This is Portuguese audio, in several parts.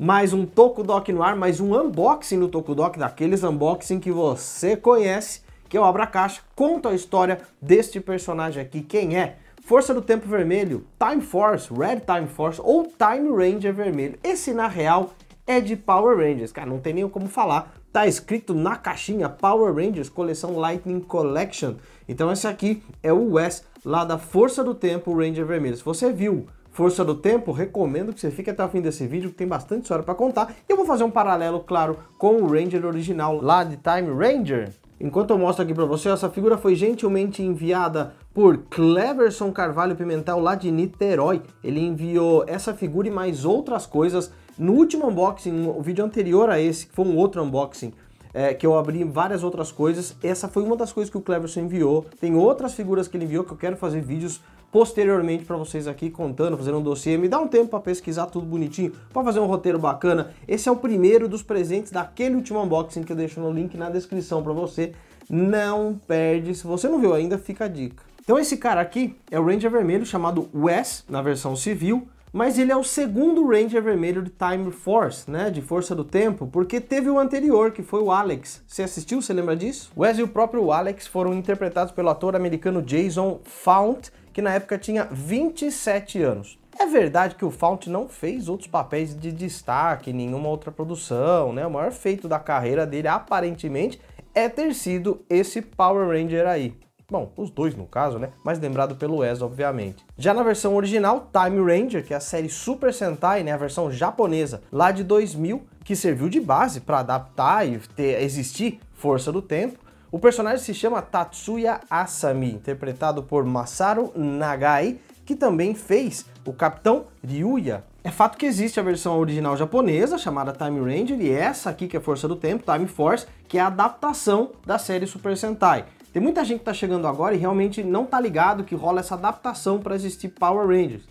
mais um Tokudok no ar, mais um unboxing do Tokudok, daqueles unboxing que você conhece, que eu é abro a caixa, conto a história deste personagem aqui, quem é? Força do Tempo Vermelho, Time Force, Red Time Force ou Time Ranger Vermelho. Esse, na real, é de Power Rangers, cara, não tem nem como falar. Tá escrito na caixinha Power Rangers Coleção Lightning Collection. Então esse aqui é o Wes, lá da Força do Tempo Ranger Vermelho. Se você viu força do tempo, recomendo que você fique até o fim desse vídeo, que tem bastante história para contar. E eu vou fazer um paralelo, claro, com o Ranger original lá de Time Ranger. Enquanto eu mostro aqui para você, essa figura foi gentilmente enviada por Cleverson Carvalho Pimentel lá de Niterói. Ele enviou essa figura e mais outras coisas no último unboxing, no vídeo anterior a esse, que foi um outro unboxing, é, que eu abri várias outras coisas. Essa foi uma das coisas que o Cleverson enviou. Tem outras figuras que ele enviou que eu quero fazer vídeos posteriormente para vocês aqui contando, fazendo um dossiê. Me dá um tempo para pesquisar tudo bonitinho, para fazer um roteiro bacana. Esse é o primeiro dos presentes daquele último unboxing que eu deixo no link na descrição para você. Não perde, se você não viu ainda, fica a dica. Então esse cara aqui é o Ranger Vermelho chamado Wes na versão civil, mas ele é o segundo Ranger Vermelho de Time Force, né, de Força do Tempo, porque teve o anterior, que foi o Alex. Você assistiu, você lembra disso? Wes e o próprio Alex foram interpretados pelo ator americano Jason Fount, que na época tinha 27 anos. É verdade que o Fount não fez outros papéis de destaque, nenhuma outra produção, né? O maior feito da carreira dele, aparentemente, é ter sido esse Power Ranger aí. Bom, os dois no caso, né? Mas lembrado pelo Wes, obviamente. Já na versão original, Time Ranger, que é a série Super Sentai, né? A versão japonesa lá de 2000, que serviu de base para adaptar e ter, existir Força do Tempo, o personagem se chama Tatsuya Asami, interpretado por Masaru Nagai, que também fez o Capitão Ryuya. É fato que existe a versão original japonesa, chamada Time Ranger, e é essa aqui, que é Força do Tempo, Time Force, que é a adaptação da série Super Sentai. Tem muita gente que está chegando agora e realmente não tá ligado que rola essa adaptação para existir Power Rangers.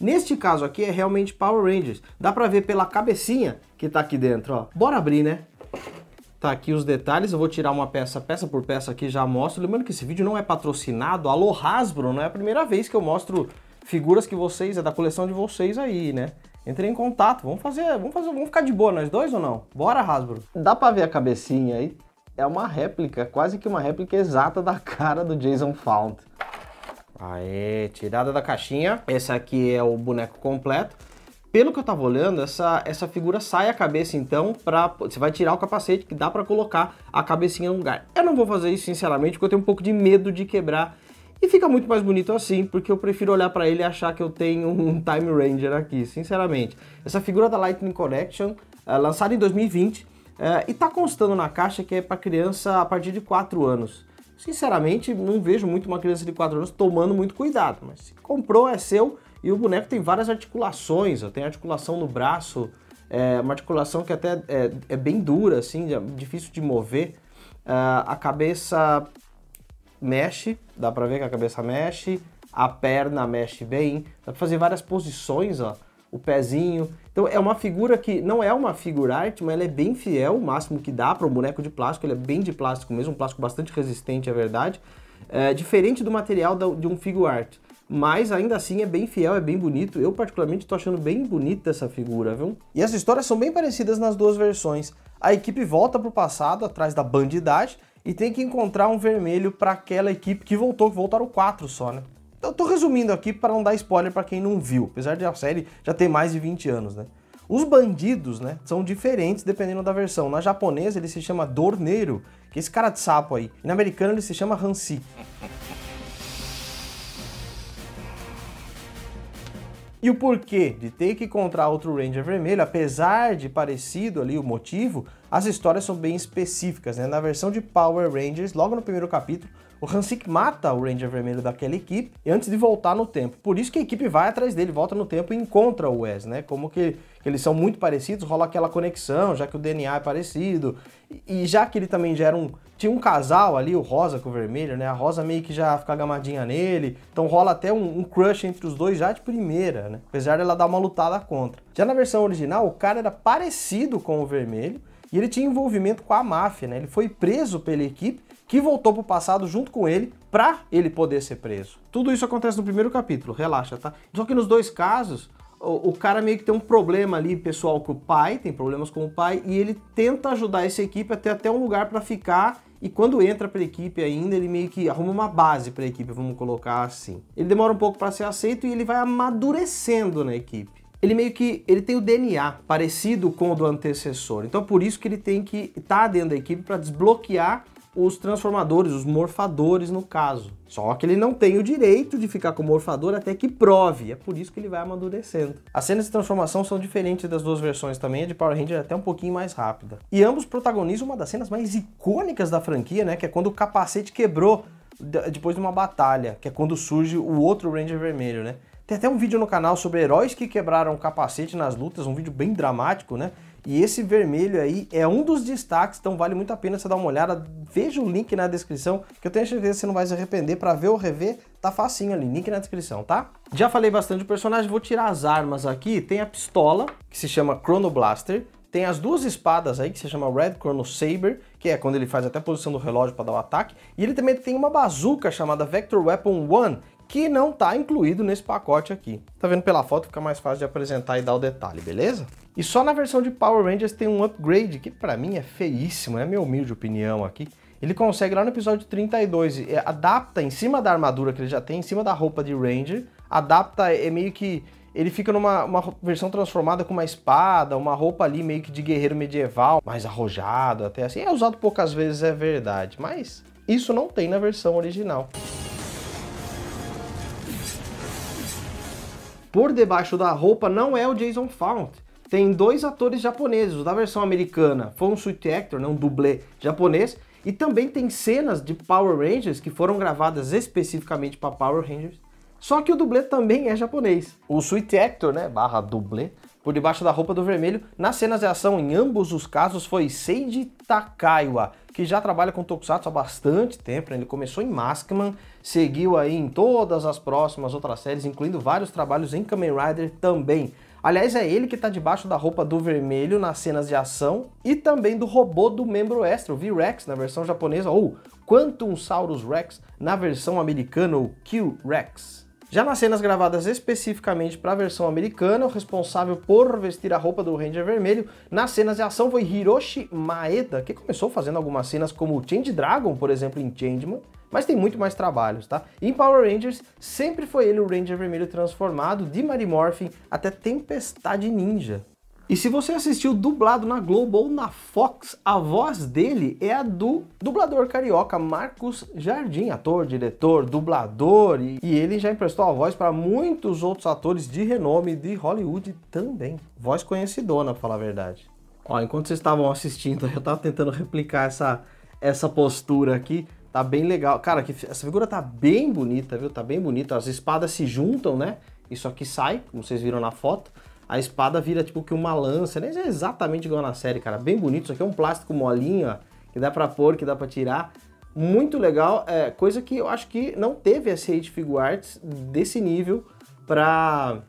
Neste caso aqui é realmente Power Rangers. Dá para ver pela cabecinha que tá aqui dentro, ó. Bora abrir, né? Tá aqui os detalhes, eu vou tirar uma peça, peça por peça aqui, já mostro. Lembrando que esse vídeo não é patrocinado, alô Hasbro, não é a primeira vez que eu mostro figuras que vocês, é da coleção de vocês aí, né? Entrei em contato, vamos fazer, vamos fazer, vamos ficar de boa nós dois ou não? Bora Hasbro. Dá pra ver a cabecinha aí? É uma réplica, quase que uma réplica exata da cara do Jason Fount. Aê, tirada da caixinha. Esse aqui é o boneco completo pelo que eu tava olhando, essa, essa figura sai a cabeça então para você vai tirar o capacete que dá para colocar a cabecinha no lugar. Eu não vou fazer isso sinceramente, porque eu tenho um pouco de medo de quebrar e fica muito mais bonito assim, porque eu prefiro olhar para ele e achar que eu tenho um Time Ranger aqui, sinceramente. Essa figura da Lightning Collection, é lançada em 2020, é, eh, e tá constando na caixa que é para criança a partir de 4 anos. Sinceramente, não vejo muito uma criança de 4 anos tomando muito cuidado, mas se comprou é seu, e o boneco tem várias articulações, ó, tem articulação no braço, é uma articulação que até é, é bem dura, assim, é difícil de mover. Uh, a cabeça mexe, dá pra ver que a cabeça mexe, a perna mexe bem, dá pra fazer várias posições, ó, o pezinho. Então é uma figura que não é uma figura arte, mas ela é bem fiel, o máximo que dá para um boneco de plástico, ele é bem de plástico mesmo, um plástico bastante resistente, é verdade. É, diferente do material da, de um figure art mas ainda assim é bem fiel, é bem bonito. Eu particularmente estou achando bem bonita essa figura, viu? E as histórias são bem parecidas nas duas versões. A equipe volta para o passado, atrás da bandidagem, e tem que encontrar um vermelho para aquela equipe que voltou, que voltaram quatro só, né? Então, eu tô resumindo aqui para não dar spoiler para quem não viu, apesar de a série já ter mais de 20 anos, né? Os bandidos, né, são diferentes dependendo da versão. Na japonesa ele se chama Dorneiro, que é esse cara de sapo aí. E na americana ele se chama Hansi. E o porquê de ter que encontrar outro Ranger vermelho, apesar de parecido ali o motivo, as histórias são bem específicas, né? Na versão de Power Rangers, logo no primeiro capítulo, o Hansik mata o Ranger vermelho daquela equipe antes de voltar no tempo. Por isso que a equipe vai atrás dele, volta no tempo e encontra o Wes, né? Como que, que eles são muito parecidos, rola aquela conexão, já que o DNA é parecido, e já que ele também já era um. Tinha um casal ali, o rosa com o vermelho, né? A rosa meio que já fica gamadinha nele. Então rola até um, um, crush entre os dois já de primeira, né? Apesar dela dar uma lutada contra. Já na versão original, o cara era parecido com o vermelho e ele tinha envolvimento com a máfia, né? Ele foi preso pela equipe que voltou pro passado junto com ele para ele poder ser preso. Tudo isso acontece no primeiro capítulo, relaxa, tá? Só que nos dois casos, o, cara meio que tem um problema ali pessoal com o pai, tem problemas com o pai, e ele tenta ajudar essa equipe até até um lugar para ficar e quando entra para a equipe ainda, ele meio que arruma uma base para a equipe, vamos colocar assim. Ele demora um pouco para ser aceito e ele vai amadurecendo na equipe. Ele meio que ele tem o DNA parecido com o do antecessor. Então por isso que ele tem que estar tá dentro da equipe para desbloquear os transformadores, os morfadores no caso. Só que ele não tem o direito de ficar com o morfador até que prove, é por isso que ele vai amadurecendo. As cenas de transformação são diferentes das duas versões também, a de Power Ranger é até um pouquinho mais rápida. E ambos protagonizam uma das cenas mais icônicas da franquia, né, que é quando o capacete quebrou depois de uma batalha, que é quando surge o outro Ranger Vermelho, né. Tem até um vídeo no canal sobre heróis que quebraram o capacete nas lutas, um vídeo bem dramático, né? E esse vermelho aí é um dos destaques, então vale muito a pena você dar uma olhada. Veja o link na descrição, que eu tenho certeza que você não vai se arrepender. Para ver ou rever, tá facinho ali, link na descrição, tá? Já falei bastante do personagem, vou tirar as armas aqui. Tem a pistola, que se chama Chrono Blaster. Tem as duas espadas aí, que se chama Red Chrono Saber, que é quando ele faz até a posição do relógio para dar o ataque. E ele também tem uma bazuca chamada Vector Weapon One, que não está incluído nesse pacote aqui. Tá vendo pela foto, fica mais fácil de apresentar e dar o detalhe, beleza? E só na versão de Power Rangers tem um upgrade, que para mim é feíssimo, é né? minha humilde opinião aqui. Ele consegue lá no episódio 32, é, adapta em cima da armadura que ele já tem, em cima da roupa de Ranger, adapta, é meio que ele fica numa versão transformada com uma espada, uma roupa ali meio que de guerreiro medieval, mais arrojado até assim. É usado poucas vezes, é verdade, mas isso não tem na versão original. por debaixo da roupa não é o Jason Fount. Tem dois atores japoneses, da versão americana foi um suit actor, né, um dublê japonês, e também tem cenas de Power Rangers que foram gravadas especificamente para Power Rangers, só que o dublê também é japonês. O suit actor, né, barra dublê, por debaixo da roupa do vermelho. Nas cenas de ação, em ambos os casos, foi Seiji Takaiwa, que já trabalha com Tokusatsu há bastante tempo. Né? Ele começou em Maskman, seguiu aí em todas as próximas outras séries, incluindo vários trabalhos em Kamen Rider também. Aliás, é ele que está debaixo da roupa do vermelho nas cenas de ação e também do robô do membro extra, o V-Rex na versão japonesa, ou Quantum Saurus Rex na versão americana, ou Q-Rex. Já nas cenas gravadas especificamente para a versão americana, o responsável por vestir a roupa do Ranger Vermelho nas cenas de ação foi Hiroshi Maeda, que começou fazendo algumas cenas como Change Dragon, por exemplo, em Changeman, mas tem muito mais trabalhos, tá? Em Power Rangers, sempre foi ele o Ranger Vermelho transformado de Marimorphin até Tempestade Ninja. E se você assistiu dublado na Globo ou na Fox, a voz dele é a do dublador carioca Marcos Jardim, ator, diretor, dublador, e, e ele já emprestou a voz para muitos outros atores de renome de Hollywood também. Voz conhecidona, para falar a verdade. Ó, enquanto vocês estavam assistindo, eu estava tentando replicar essa, essa postura aqui. Tá bem legal. Cara, que, essa figura tá bem bonita, viu? Tá bem bonita. As espadas se juntam, né? Isso aqui sai, como vocês viram na foto a espada vira tipo que uma lança, né? É exatamente igual na série, cara. Bem bonito, isso aqui é um plástico molinho, ó, que dá pra pôr, que dá pra tirar. Muito legal, é, coisa que eu acho que não teve essa Age Figure Arts desse nível pra,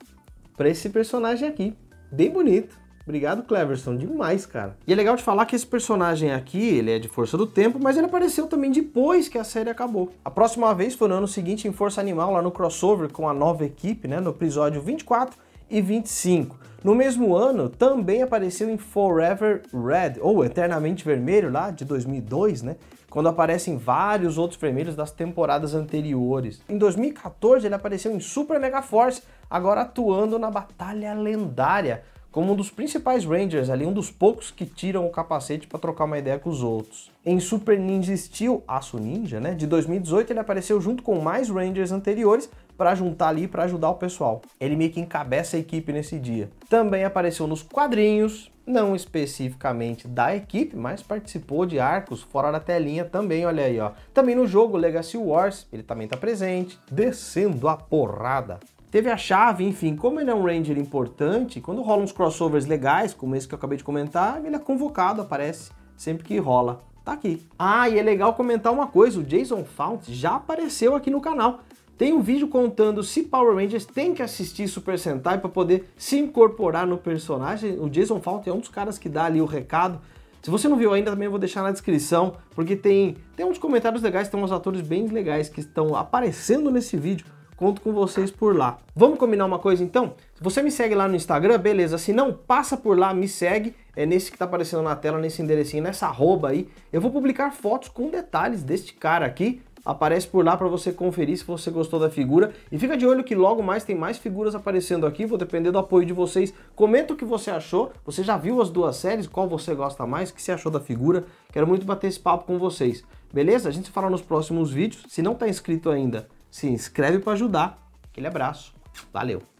pra esse personagem aqui. Bem bonito. Obrigado, Cleverson, demais, cara. E é legal de falar que esse personagem aqui, ele é de Força do Tempo, mas ele apareceu também depois que a série acabou. A próxima vez foi no ano seguinte em Força Animal, lá no crossover com a nova equipe, né, no episódio 24, e 25. No mesmo ano, também apareceu em Forever Red, ou Eternamente Vermelho, lá de 2002, né? Quando aparecem vários outros vermelhos das temporadas anteriores. Em 2014, ele apareceu em Super Mega Force, agora atuando na Batalha Lendária, como um dos principais Rangers ali, um dos poucos que tiram o capacete para trocar uma ideia com os outros. Em Super Ninja Steel, Aço Ninja, né, de 2018, ele apareceu junto com mais Rangers anteriores para juntar ali para ajudar o pessoal. Ele meio que encabeça a equipe nesse dia. Também apareceu nos quadrinhos, não especificamente da equipe, mas participou de arcos fora da telinha também, olha aí, ó. Também no jogo Legacy Wars, ele também tá presente, descendo a porrada Teve a chave, enfim, como ele é um Ranger importante, quando rolam uns crossovers legais, como esse que eu acabei de comentar, ele é convocado, aparece sempre que rola. Tá aqui. Ah, e é legal comentar uma coisa, o Jason Fount já apareceu aqui no canal. Tem um vídeo contando se Power Rangers tem que assistir Super Sentai para poder se incorporar no personagem. O Jason Fount é um dos caras que dá ali o recado. Se você não viu ainda, também vou deixar na descrição, porque tem, tem uns comentários legais, tem uns atores bem legais que estão aparecendo nesse vídeo. Conto com vocês por lá. Vamos combinar uma coisa então? Se você me segue lá no Instagram, beleza. Se não, passa por lá, me segue. É nesse que tá aparecendo na tela, nesse enderecinho, nessa arroba aí. Eu vou publicar fotos com detalhes deste cara aqui. Aparece por lá para você conferir se você gostou da figura. E fica de olho que logo mais tem mais figuras aparecendo aqui. Vou depender do apoio de vocês. Comenta o que você achou. Você já viu as duas séries? Qual você gosta mais? O que você achou da figura? Quero muito bater esse papo com vocês. Beleza? A gente se fala nos próximos vídeos. Se não tá inscrito ainda, se inscreve para ajudar. Aquele abraço. Valeu.